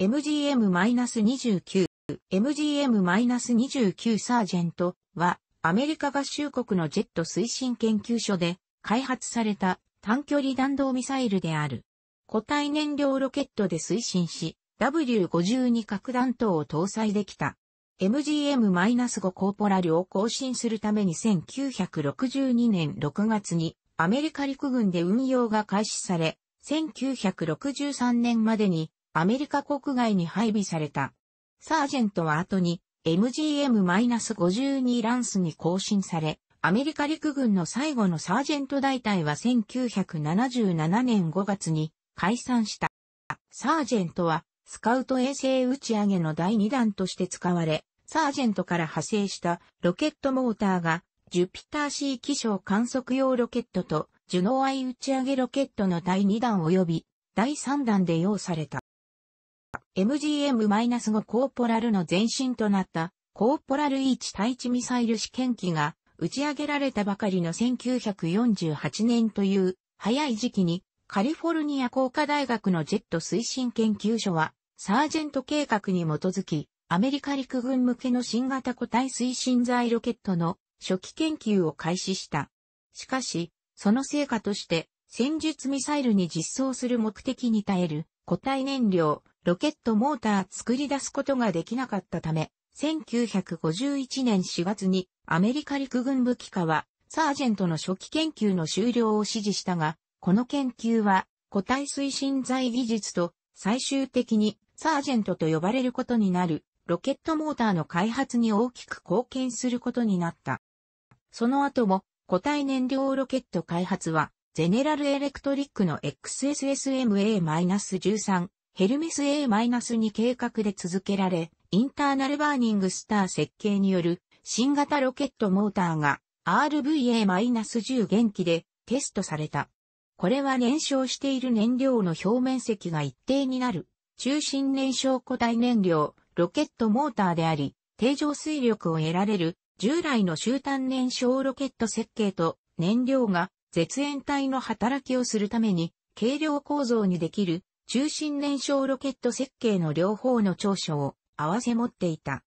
MGM-29、MGM-29 サージェントは、アメリカ合衆国のジェット推進研究所で開発された短距離弾道ミサイルである。固体燃料ロケットで推進し、W52 核弾頭を搭載できた。MGM-5 コーポラルを更新するために1962年6月にアメリカ陸軍で運用が開始され、1963年までにアメリカ国外に配備された。サージェントは後に MGM-52 ランスに更新され、アメリカ陸軍の最後のサージェント大隊は1977年5月に解散した。サージェントはスカウト衛星打ち上げの第2弾として使われ、サージェントから派生したロケットモーターがジュピター C 気象観測用ロケットとジュノーアイ打ち上げロケットの第2弾及び第3弾で用された。MGM-5 コーポラルの前身となったコーポラル1対地ミサイル試験機が打ち上げられたばかりの1948年という早い時期にカリフォルニア工科大学のジェット推進研究所はサージェント計画に基づきアメリカ陸軍向けの新型固体推進剤ロケットの初期研究を開始した。しかし、その成果として戦術ミサイルに実装する目的に耐える固体燃料ロケットモーター作り出すことができなかったため、1951年4月にアメリカ陸軍武器化はサージェントの初期研究の終了を指示したが、この研究は個体推進剤技術と最終的にサージェントと呼ばれることになるロケットモーターの開発に大きく貢献することになった。その後も固体燃料ロケット開発はゼネラルエレクトリックの XSSMA-13 ヘルメス A-2 計画で続けられ、インターナルバーニングスター設計による新型ロケットモーターが RVA-10 元気でテストされた。これは燃焼している燃料の表面積が一定になる中心燃焼固体燃料ロケットモーターであり、定常水力を得られる従来の終端燃焼ロケット設計と燃料が絶縁体の働きをするために軽量構造にできる中心燃焼ロケット設計の両方の長所を合わせ持っていた。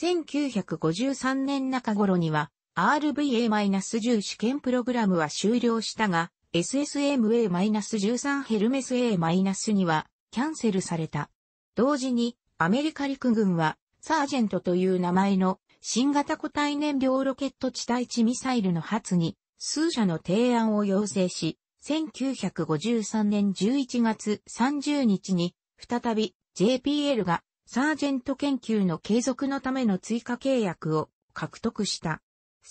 1953年中頃には RVA-10 試験プログラムは終了したが、SSMA-13 ヘルメス A-2 はキャンセルされた。同時にアメリカ陸軍はサージェントという名前の新型固体燃料ロケット地対地ミサイルの発に数社の提案を要請し、1953年11月30日に、再び JPL がサージェント研究の継続のための追加契約を獲得した。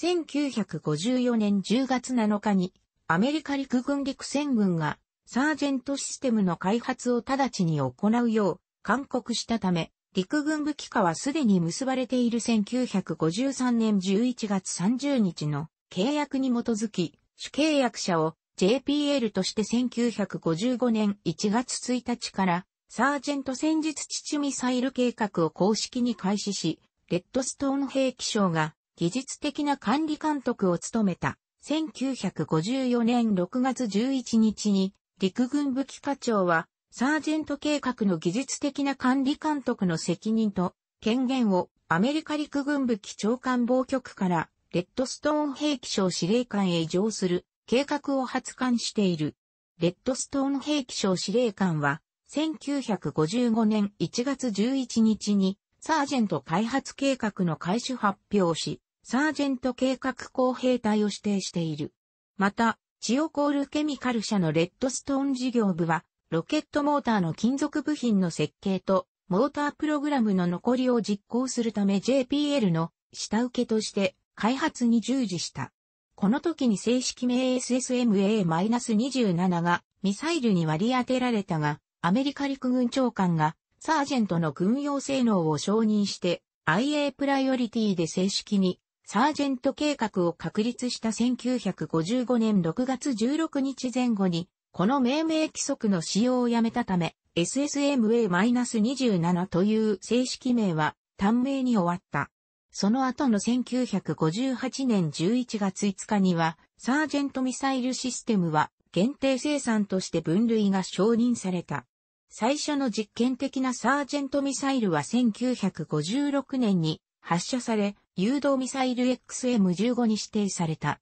1954年10月7日にアメリカ陸軍陸戦軍がサージェントシステムの開発を直ちに行うよう勧告したため、陸軍武器化はすでに結ばれている1953年11月30日の契約に基づき、主契約者を JPL として1955年1月1日から、サージェント戦術地ミサイル計画を公式に開始し、レッドストーン兵器省が技術的な管理監督を務めた。1954年6月11日に陸軍武器課長はサージェント計画の技術的な管理監督の責任と権限をアメリカ陸軍武器長官防局からレッドストーン兵器省司令官へ移譲する計画を発刊している。レッドストーン兵器省司令官は、1955年1月11日に、サージェント開発計画の開始発表し、サージェント計画工兵隊を指定している。また、チオコールケミカル社のレッドストーン事業部は、ロケットモーターの金属部品の設計と、モータープログラムの残りを実行するため JPL の下請けとして開発に従事した。この時に正式名 SSMA-27 がミサイルに割り当てられたが、アメリカ陸軍長官がサージェントの軍用性能を承認して IA プライオリティで正式にサージェント計画を確立した1955年6月16日前後に、この命名規則の使用をやめたため、SSMA-27 という正式名は短命に終わった。その後の1958年11月5日には、サージェントミサイルシステムは限定生産として分類が承認された。最初の実験的なサージェントミサイルは1956年に発射され、誘導ミサイル XM15 に指定された。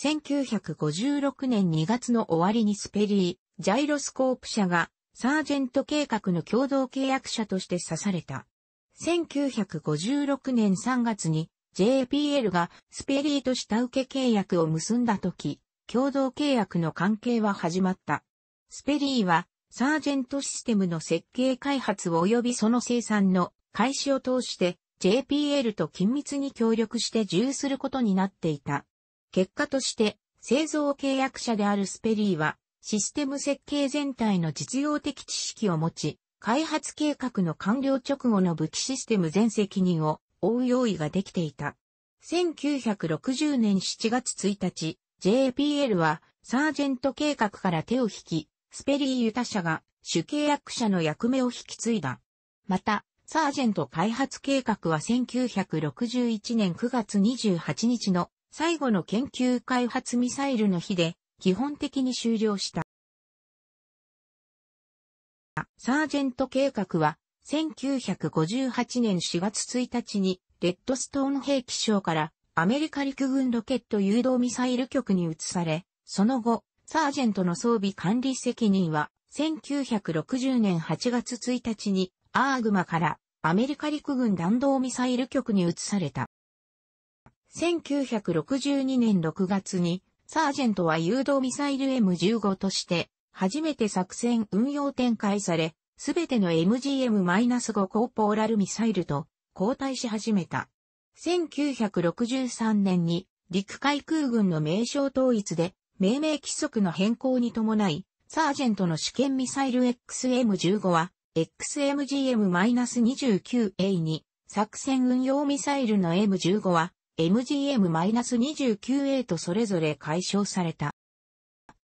1956年2月の終わりにスペリー、ジャイロスコープ社がサージェント計画の共同契約者として刺された。1956年3月に JPL がスペリーと下請け契約を結んだ時、共同契約の関係は始まった。スペリーはサージェントシステムの設計開発及びその生産の開始を通して JPL と緊密に協力して自由することになっていた。結果として製造契約者であるスペリーはシステム設計全体の実用的知識を持ち、開発計画の完了直後の武器システム全責任を負う用意ができていた。1960年7月1日、JPL はサージェント計画から手を引き、スペリー・ユタ社が主契約者の役目を引き継いだ。また、サージェント開発計画は1961年9月28日の最後の研究開発ミサイルの日で基本的に終了した。サージェント計画は、1958年4月1日に、レッドストーン兵器省からアメリカ陸軍ロケット誘導ミサイル局に移され、その後、サージェントの装備管理責任は、1960年8月1日に、アーグマからアメリカ陸軍弾道ミサイル局に移された。1962年6月に、サージェントは誘導ミサイル M15 として、初めて作戦運用展開され、すべての MGM-5 コーポーラルミサイルと交代し始めた。1963年に陸海空軍の名称統一で命名規則の変更に伴い、サージェントの試験ミサイル XM15 は XMGM-29A に作戦運用ミサイルの M15 は MGM-29A とそれぞれ解消された。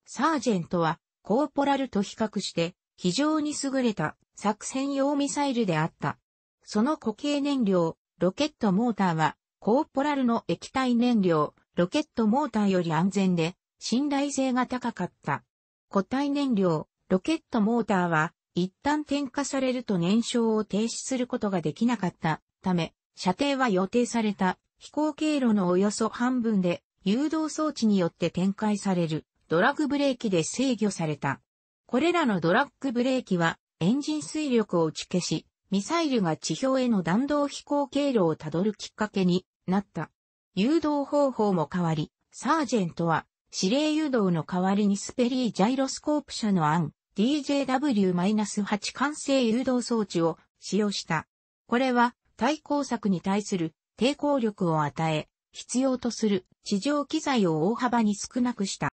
サージェントはコーポラルと比較して非常に優れた作戦用ミサイルであった。その固形燃料、ロケットモーターは、コーポラルの液体燃料、ロケットモーターより安全で、信頼性が高かった。固体燃料、ロケットモーターは、一旦点火されると燃焼を停止することができなかったため、射程は予定された飛行経路のおよそ半分で誘導装置によって展開される。ドラッグブレーキで制御された。これらのドラッグブレーキは、エンジン推力を打ち消し、ミサイルが地表への弾道飛行経路をたどるきっかけになった。誘導方法も変わり、サージェントは、指令誘導の代わりにスペリージャイロスコープ社の案、DJW-8 完成誘導装置を使用した。これは、対抗策に対する抵抗力を与え、必要とする地上機材を大幅に少なくした。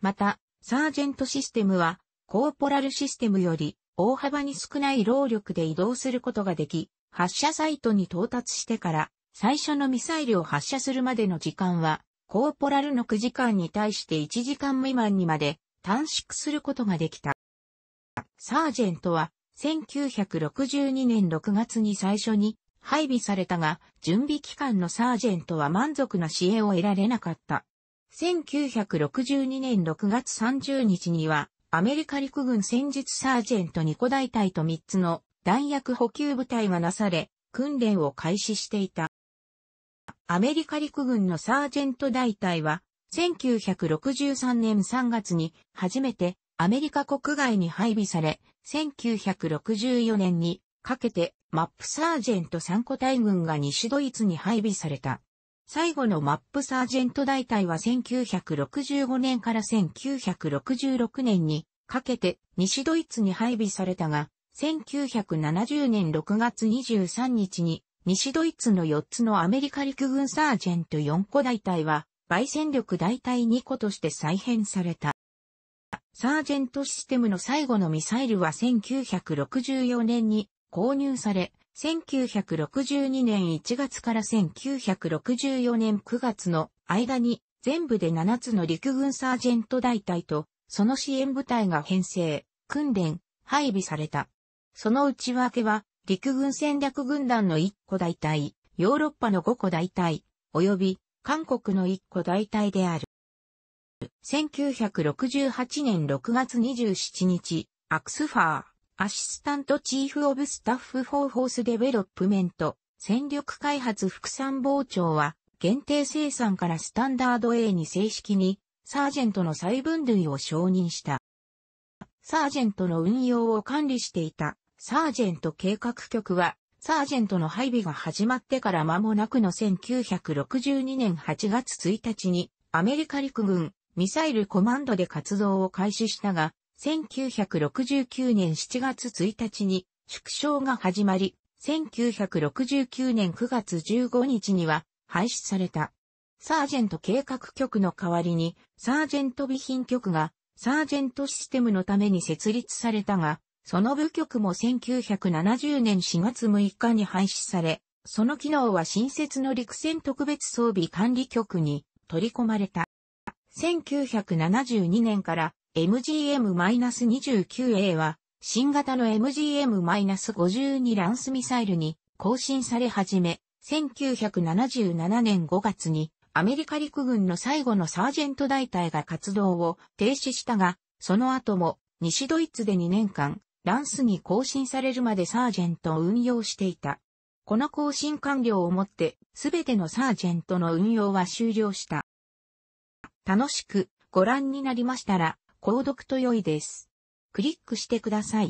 また、サージェントシステムは、コーポラルシステムより大幅に少ない労力で移動することができ、発射サイトに到達してから最初のミサイルを発射するまでの時間は、コーポラルの9時間に対して1時間未満にまで短縮することができた。サージェントは1962年6月に最初に配備されたが、準備期間のサージェントは満足な支援を得られなかった。1962年6月30日には、アメリカ陸軍戦術サージェント2個大隊と3つの弾薬補給部隊がなされ、訓練を開始していた。アメリカ陸軍のサージェント大隊は、1963年3月に初めてアメリカ国外に配備され、1964年にかけてマップサージェント3個大軍が西ドイツに配備された。最後のマップサージェント大隊は1965年から1966年にかけて西ドイツに配備されたが、1970年6月23日に西ドイツの4つのアメリカ陸軍サージェント4個大隊は、倍戦力大隊2個として再編された。サージェントシステムの最後のミサイルは1964年に購入され、1962年1月から1964年9月の間に全部で7つの陸軍サージェント大隊とその支援部隊が編成、訓練、配備された。その内訳は陸軍戦略軍団の1個大隊、ヨーロッパの5個大隊、及び韓国の1個大隊である。1968年6月27日、アクスファー、アシスタントチーフオブスタッフフォーホースデベロップメント、戦力開発副参謀長は、限定生産からスタンダード A に正式に、サージェントの再分類を承認した。サージェントの運用を管理していた、サージェント計画局は、サージェントの配備が始まってから間もなくの1962年8月1日に、アメリカ陸軍、ミサイルコマンドで活動を開始したが、1969年7月1日に縮小が始まり、1969年9月15日には廃止された。サージェント計画局の代わりに、サージェント備品局が、サージェントシステムのために設立されたが、その部局も1970年4月6日に廃止され、その機能は新設の陸戦特別装備管理局に取り込まれた。1972年から MGM-29A は、新型の MGM-52 ランスミサイルに更新され始め、1977年5月にアメリカ陸軍の最後のサージェント大隊が活動を停止したが、その後も西ドイツで2年間、ランスに更新されるまでサージェントを運用していた。この更新完了をもって、すべてのサージェントの運用は終了した。楽しくご覧になりましたら、購読と良いです。クリックしてください。